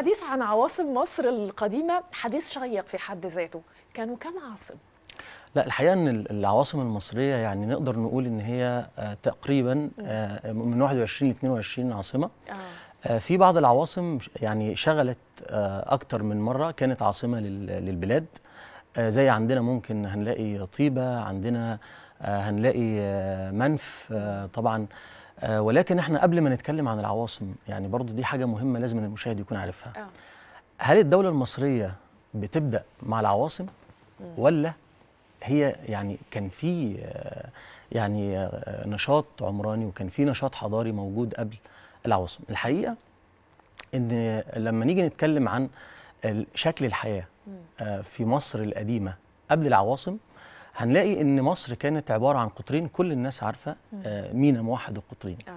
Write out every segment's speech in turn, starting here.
الحديث عن عواصم مصر القديمة حديث شيق في حد ذاته كانوا كم عاصم؟ لا الحقيقه ان العواصم المصريه يعني نقدر نقول ان هي آه، تقريبا آه، من 21 ل 22 عاصمه آه. آه. في بعض العواصم يعني شغلت اكتر من مره كانت عاصمه للبلاد زي عندنا ممكن هنلاقي طيبه عندنا هنلاقي منف طبعا آه ولكن احنا قبل ما نتكلم عن العواصم يعني برضو دي حاجه مهمه لازم المشاهد يكون عارفها أه. هل الدوله المصريه بتبدا مع العواصم ولا هي يعني كان في آه، يعني آه، نشاط عمراني وكان في نشاط حضاري موجود قبل العواصم الحقيقه ان لما نيجي نتكلم عن شكل الحياه آه، في مصر القديمه قبل العواصم هنلاقي ان مصر كانت عباره عن قطرين كل الناس عارفه آه، مينا موحد القطرين آه.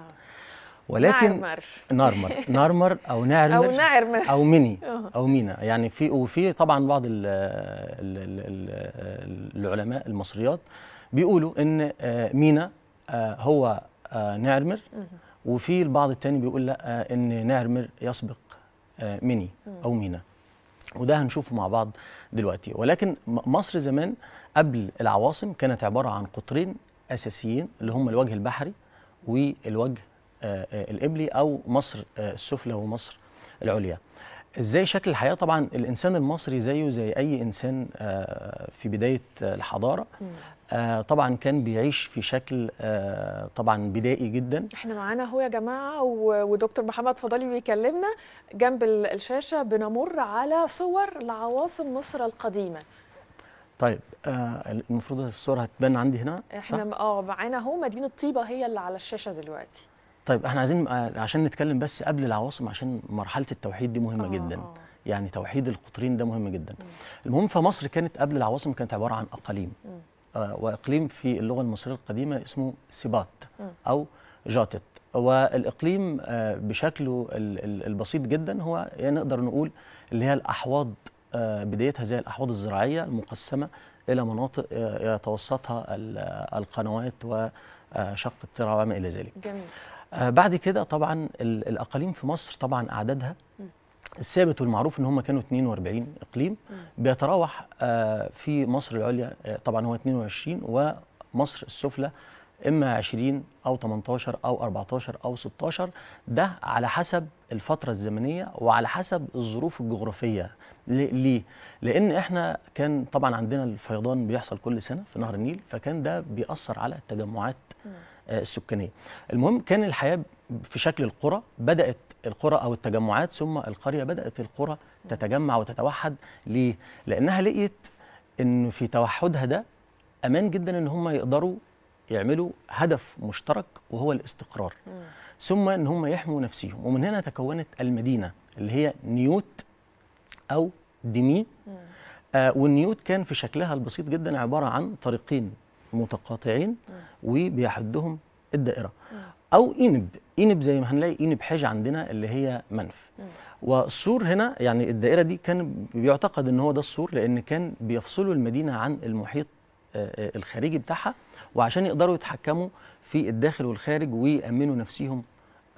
ولكن نعرمر نارمر نارمر او نعرمر او نعرمر او ميني آه. او مينا يعني في وفي طبعا بعض ال ال ال العلماء المصريات بيقولوا ان مينا هو نعرمر وفي البعض الثاني بيقول لا ان نعرمر يسبق ميني او مينا وده هنشوفه مع بعض دلوقتي ولكن مصر زمان قبل العواصم كانت عبارة عن قطرين أساسيين اللي هم الوجه البحري والوجه آه، آه، الإبلي أو مصر آه، السفلى ومصر العليا ازاي شكل الحياه طبعا الانسان المصري زيه زي اي انسان في بدايه الحضاره آه، طبعا كان بيعيش في شكل آه، طبعا بدائي جدا احنا معانا اهو يا جماعه ودكتور محمد فضالي بيكلمنا جنب الشاشه بنمر على صور لعواصم مصر القديمه طيب آه المفروض الصور هتبان عندي هنا احنا اه معانا اهو مدينه طيبه هي اللي على الشاشه دلوقتي طيب احنا عايزين آه، عشان نتكلم بس قبل العواصم عشان مرحله التوحيد دي مهمه آه جدا آه. يعني توحيد القطرين ده مهم جدا مم. المهم فمصر كانت قبل العواصم كانت عباره عن اقاليم آه، واقليم في اللغه المصريه القديمه اسمه سبات او جاتت والاقليم آه، بشكله البسيط جدا هو يعني نقدر نقول اللي هي الاحواض آه، بدايتها زي الاحواض الزراعيه المقسمه الى مناطق يتوسطها القنوات وشق الترع وما الى ذلك. جميل. بعد كده طبعا الاقاليم في مصر طبعا اعدادها الثابت والمعروف ان هم كانوا 42 اقليم بيتراوح آه، في مصر العليا آه، طبعا هو 22 ومصر السفلى اما 20 او 18 او 14 او 16 ده على حسب الفتره الزمنيه وعلى حسب الظروف الجغرافيه ليه لان احنا كان طبعا عندنا الفيضان بيحصل كل سنه في نهر النيل فكان ده بيأثر على التجمعات آه، السكانيه المهم كان الحياه في شكل القرى بدأت القرى أو التجمعات ثم القرية بدأت القرى تتجمع وتتوحد ليه؟ لأنها لقيت إن في توحدها ده أمان جدا إن هم يقدروا يعملوا هدف مشترك وهو الاستقرار ثم إن هم يحموا نفسهم ومن هنا تكونت المدينة اللي هي نيوت أو دمي آه والنيوت كان في شكلها البسيط جدا عبارة عن طريقين متقاطعين وبيحدهم الدائرة او انب انب زي ما هنلاقي انب حاجه عندنا اللي هي منف والسور هنا يعني الدائره دي كان بيعتقد ان هو ده السور لان كان بيفصلوا المدينه عن المحيط آه، آه، الخارجي بتاعها وعشان يقدروا يتحكموا في الداخل والخارج ويأمنوا نفسهم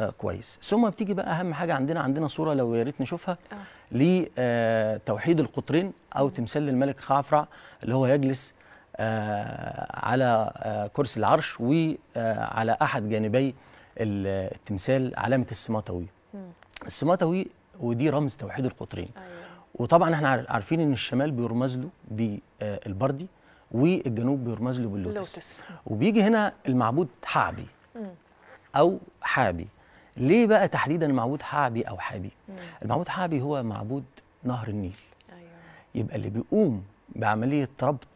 آه، كويس ثم بتيجي بقى اهم حاجه عندنا عندنا صوره لو يا ريت نشوفها لتوحيد القطرين او تمثال الملك خعفرع اللي هو يجلس آه، على آه، كرسي العرش وعلى آه، احد جانبي التمثال علامه السماطوي السماطوي ودي رمز توحيد القطرين أيوة. وطبعا احنا عارفين ان الشمال بيرمز له بالبردي والجنوب بيرمز له باللوتس وبيجي هنا المعبود حعبي او حابي ليه بقى تحديدا المعبود حعبي او حابي المعبود حعبي هو معبود نهر النيل أيوة. يبقى اللي بيقوم بعمليه ربط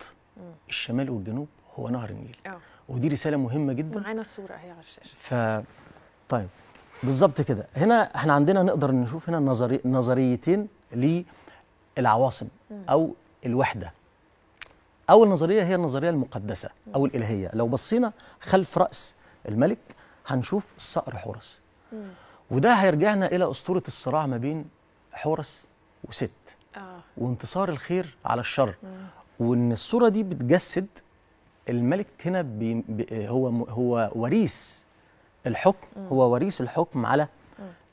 الشمال والجنوب هو نهر النيل أوه. ودي رساله مهمه جدا معانا الصوره اهي على الشاشه ف طيب بالظبط كده هنا احنا عندنا نقدر نشوف هنا نظري... نظريتين للعواصم او الوحده اول نظريه هي النظريه المقدسه او الالهيه لو بصينا خلف راس الملك هنشوف صقر حورس وده هيرجعنا الى اسطوره الصراع ما بين حورس وست آه. وانتصار الخير على الشر مم. وان الصوره دي بتجسد الملك هنا بي هو هو وريث الحكم م. هو وريث الحكم على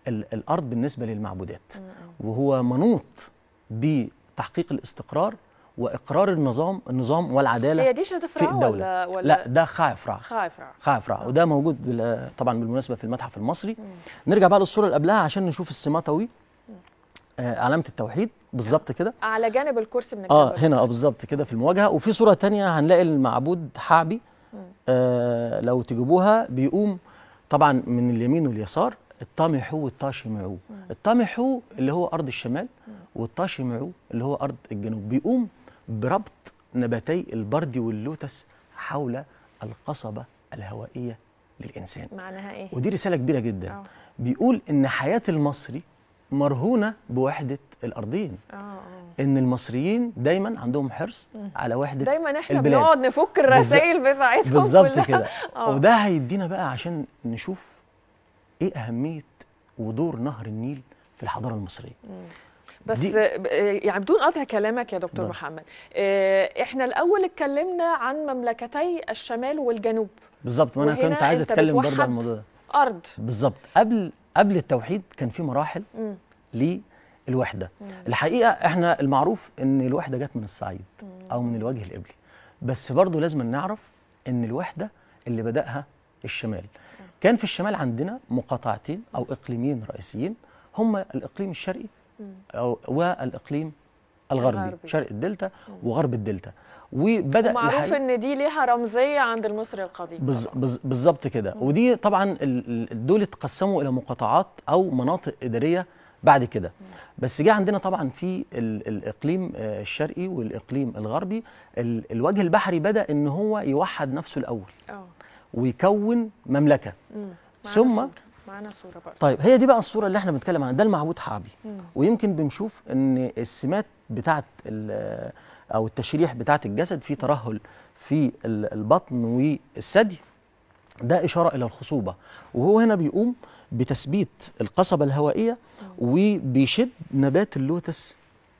الارض بالنسبه للمعبودات وهو منوط بتحقيق الاستقرار واقرار النظام النظام والعداله هي دي في الدوله ولا, ولا لا ده خايفرع خايفرع خايفرع آه. وده موجود طبعا بالمناسبه في المتحف المصري م. نرجع بقى للصوره اللي قبلها عشان نشوف السماطوي آه، علامه التوحيد بالظبط كده على جانب الكرسي من الجنب اه هنا اه بالظبط كده في المواجهه وفي صوره تانية هنلاقي المعبود حعبي آه لو تجيبوها بيقوم طبعا من اليمين واليسار الطامحو والطاشمعو الطامحو اللي هو ارض الشمال والطاشمعو اللي هو ارض الجنوب بيقوم بربط نباتي البردي واللوتس حول القصبه الهوائيه للانسان معناها ايه ودي رساله كبيره جدا أوه. بيقول ان حياه المصري مرهونه بوحده الارضين آه،, آه. ان المصريين دايما عندهم حرص على وحده دايما احنا البلاد. بنقعد نفك الرسائل بتاعتهم بالظبط كده آه. وده هيدينا بقى عشان نشوف ايه اهميه ودور نهر النيل في الحضاره المصريه م. بس يعني بدون قطع كلامك يا دكتور ده. محمد آه، احنا الاول اتكلمنا عن مملكتي الشمال والجنوب بالظبط وانا كنت عايز اتكلم برضه عن الموضوع ده ارض بالظبط قبل قبل التوحيد كان في مراحل للوحده الحقيقه احنا المعروف ان الوحده جت من الصعيد او من الوجه القبلي بس برضه لازم نعرف ان الوحده اللي بداها الشمال كان في الشمال عندنا مقاطعتين او اقليمين رئيسيين هما الاقليم الشرقي والاقليم الغربي الغربي. شرق الدلتا وغرب الدلتا وبدا معروف ان دي ليها رمزيه عند المصري القديم بالظبط كده ودي طبعا دول اتقسموا الى مقاطعات او مناطق اداريه بعد كده بس جه عندنا طبعا في الاقليم آه، الشرقي والاقليم الغربي الوجه البحري بدا ان هو يوحد نفسه الاول آه. ويكون مملكه ثم معانا صوره برضه طيب هي دي بقى الصوره اللي احنا بنتكلم عنها ده المعبود مم. ويمكن بنشوف ان السمات بتاعه او التشريح بتاعه الجسد في ترهل في البطن والثدي ده إشارة إلى الخصوبة وهو هنا بيقوم بتثبيت القصبة الهوائية وبيشد نبات اللوتس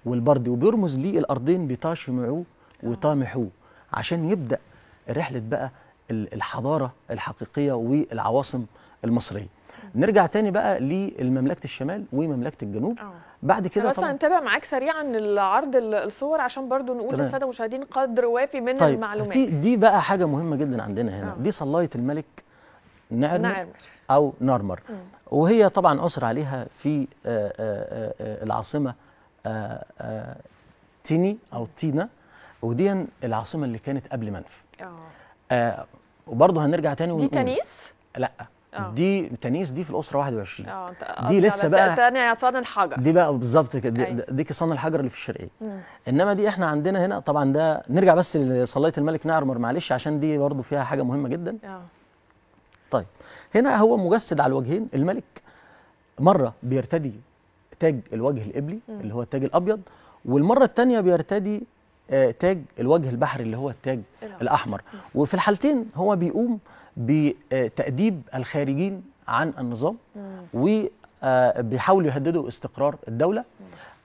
والبردي وبيرمز ليه الأرضين بتاشمعوه آه. وطامحوه عشان يبدأ رحلة بقى الحضارة الحقيقية والعواصم المصرية نرجع تاني بقى لمملكه الشمال ومملكه الجنوب أوه. بعد كده بس هنتابع معاك سريعا العرض الصور عشان برضو نقول طبعا. للساده المشاهدين قدر وافي من طيب. المعلومات دي, دي بقى حاجه مهمه جدا عندنا هنا أوه. دي صلايه الملك نعرمر, نعرمر. او نارمر وهي طبعا اسر عليها في آآ آه، آآ آه، آه، العاصمه آآ تيني او تينا ودي العاصمه اللي كانت قبل منف اه وبرضه هنرجع تاني ونقول دي تانيس؟ لا أوه. دي تانيس دي في الاسره 21 اه دي لسه بقى يا صان الحجر دي بقى بالظبط كده دي, دي الحجر اللي في الشرقيه مم. انما دي احنا عندنا هنا طبعا ده نرجع بس لصلايه الملك نعمر معلش عشان دي برضو فيها حاجه مهمه جدا اه طيب هنا هو مجسد على الوجهين الملك مره بيرتدي تاج الوجه القبلي اللي هو التاج الابيض والمره الثانيه بيرتدي آه، تاج الوجه البحري اللي هو التاج الأحمر وفي الحالتين هو بيقوم بتأديب الخارجين عن النظام وبيحاولوا آه، يهددوا استقرار الدولة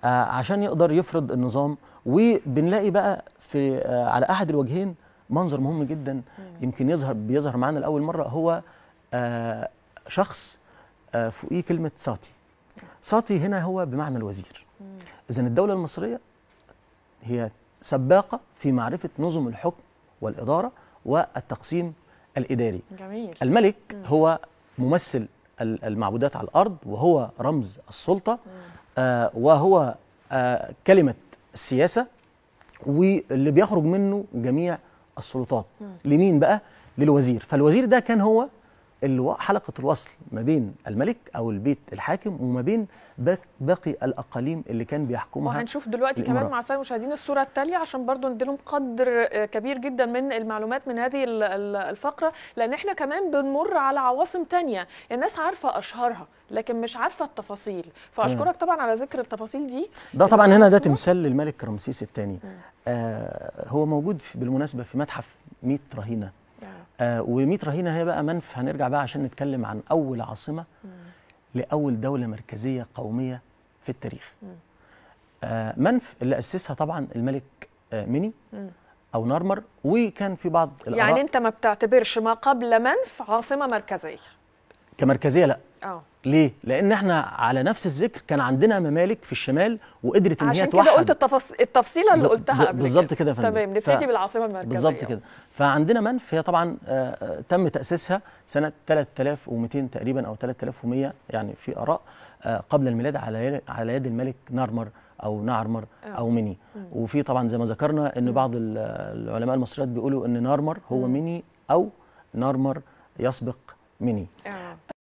آه، عشان يقدر يفرض النظام وبنلاقي بقى في على أحد الوجهين منظر مهم جدا يمكن يظهر بيظهر معانا لأول مرة هو شخص فوقيه كلمة ساتي ساتي هنا هو بمعنى الوزير إذا الدولة المصرية هي سباقه في معرفه نظم الحكم والاداره والتقسيم الاداري. جميل. الملك م. هو ممثل المعبودات على الارض وهو رمز السلطه آه وهو آه كلمه السياسه واللي بيخرج منه جميع السلطات. م. لمين بقى؟ للوزير، فالوزير ده كان هو حلقه الوصل ما بين الملك او البيت الحاكم وما بين باقي الاقاليم اللي كان بيحكمها وهنشوف دلوقتي كمان مع الساده المشاهدين الصوره التاليه عشان برضو نديلهم قدر كبير جدا من المعلومات من هذه الفقره لان احنا كمان بنمر على عواصم تانية الناس عارفه اشهرها لكن مش عارفه التفاصيل فاشكرك طبعا على ذكر التفاصيل دي ده طبعا هنا ده تمثال للملك رمسيس الثاني آه هو موجود بالمناسبه في متحف 100 رهينه و100 رهينه آه، هي بقى منف هنرجع بقى عشان نتكلم عن اول عاصمه لاول دوله مركزيه قوميه في التاريخ آه، منف اللي اسسها طبعا الملك آه، ميني او نارمر وكان في بعض يعني انت ما بتعتبرش ما قبل منف عاصمه مركزيه كمركزيه لا اه ليه؟ لان احنا على نفس الذكر كان عندنا ممالك في الشمال وقدرت ان هي توحد عشان كده قلت التفص... التفصيله اللي قلتها قبل بالظبط كده يا فندم تمام نبتدي ف... بالعاصمه المركزيه بالظبط كده فعندنا منف هي طبعا آه, آه، تم تاسيسها سنه 3200 تقريبا او 3100 يعني في اراء آه قبل الميلاد على على يد الملك نارمر او نعرمر آه. او ميني وفي طبعا زي ما ذكرنا ان بعض العلماء المصريات بيقولوا ان نارمر هو ميني او نارمر يسبق ميني آه.